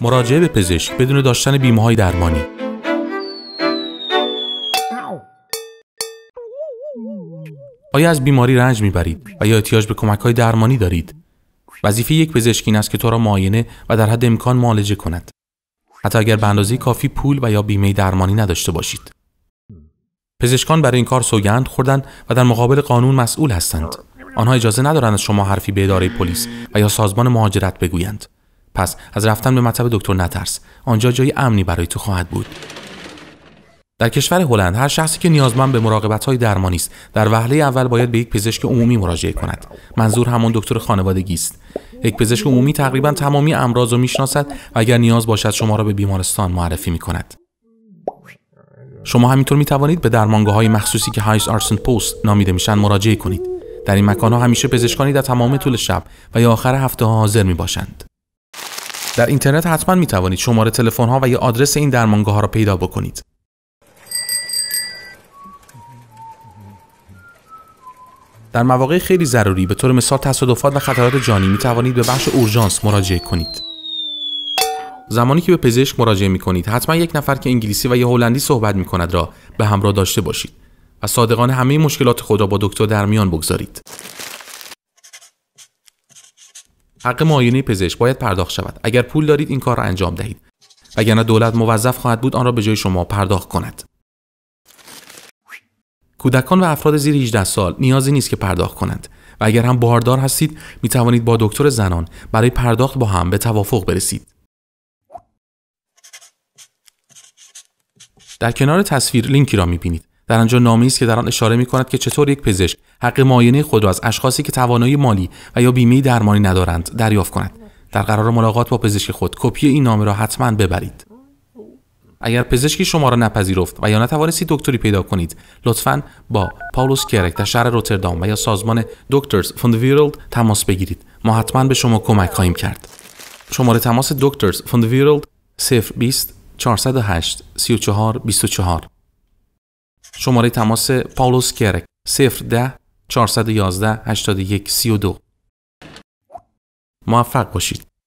مراجعه به پزشک بدون داشتن بیمه های درمانی آیا از بیماری رنج میبرید و یا احتیاج به کمک های درمانی دارید وظیفه یک پزشک این است که تو را معاینه و در حد امکان معالجه کند حتی اگر به اندازه کافی پول و یا بیمه درمانی نداشته باشید پزشکان برای این کار سوگند خوردن و در مقابل قانون مسئول هستند آنها اجازه ندارند از شما حرفی به اداره پلیس و یا سازمان مهاجرت بگویند پس از رفتن به مطب دکتر نترس آنجا جای امنی برای تو خواهد بود در کشور هلند هر شخصی که نیازمند به مراقبت های درمانی است در وهله اول باید به یک پزشک عمومی مراجعه کند منظور همان دکتر خانوادگی است یک پزشک عمومی تقریبا تمامی امراض را میشناسد و اگر نیاز باشد شما را به بیمارستان معرفی می کند شما همینطور می به درمانگاه های مخصوصی که هایس آرسن پست نامیده میشن مراجعه کنید در این مکان ها همیشه پزشکانی در تمام طول شب و یا آخر هفته حاضر می باشند در اینترنت حتما می توانید شماره تلفن ها و یه آدرس این درمانگاه ها را پیدا بکنید. در مواقع خیلی ضروری به طور مثال تصادفات و خطرات جانی می توانید به بخش اورژانس مراجعه کنید. زمانی که به پزشک مراجعه می کنید حتما یک نفر که انگلیسی و یا هلندی صحبت می کند را به همراه داشته باشید و صادقان همه مشکلات خود را با دکتر در میان بگذارید. حق معاینه پزشک باید پرداخت شود اگر پول دارید این کار را انجام دهید وگرنه دولت موظف خواهد بود آن را به جای شما پرداخت کند کودکان و افراد زیر 18 سال نیازی نیست که پرداخت کنند و اگر هم باردار هستید می توانید با دکتر زنان برای پرداخت با هم به توافق برسید در کنار تصویر لینکی را می بینید در آنجا نامی است که در آن اشاره می کند که چطور یک پزشک حق معاینه خود را از اشخاصی که توانایی مالی و یا بیمه درمانی ندارند دریافت کند در قرار ملاقات با پزشک خود کپی این نامه را حتما ببرید اگر پزشکی شما را نپذیرفت و یا نتوانستید دکتری پیدا کنید لطفا با پاولوس کرک در شهر روتردام و یا سازمان دکترز فون ویرلد تماس بگیرید ما حتما به شما کمک خواهیم کرد شماره تماس دکترز فون ویرلد 020 408 34 24 شماره تماس پاولوس کرک 010 411 81 32 موفق باشید